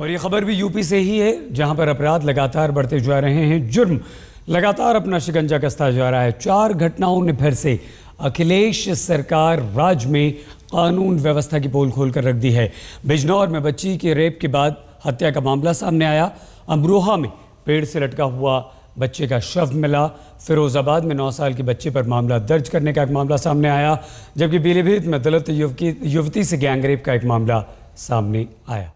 और ये खबर भी यूपी से ही है जहां पर अपराध लगातार बढ़ते जा रहे हैं जुर्म लगातार अपना शिकंजा कसता जा रहा है चार घटनाओं ने फिर से अखिलेश सरकार राज में कानून व्यवस्था की पोल खोल कर रख दी है बिजनौर में बच्ची के रेप के बाद हत्या का मामला सामने आया अमरोहा में पेड़ से लटका हुआ बच्चे का शव मिला फिरोजाबाद में 9 साल के बच्चे पर मामला दर्ज करने का एक मामला सामने आया जबकि पीलीभीत में दलित युवती से गैंगरेप का एक मामला सामने आया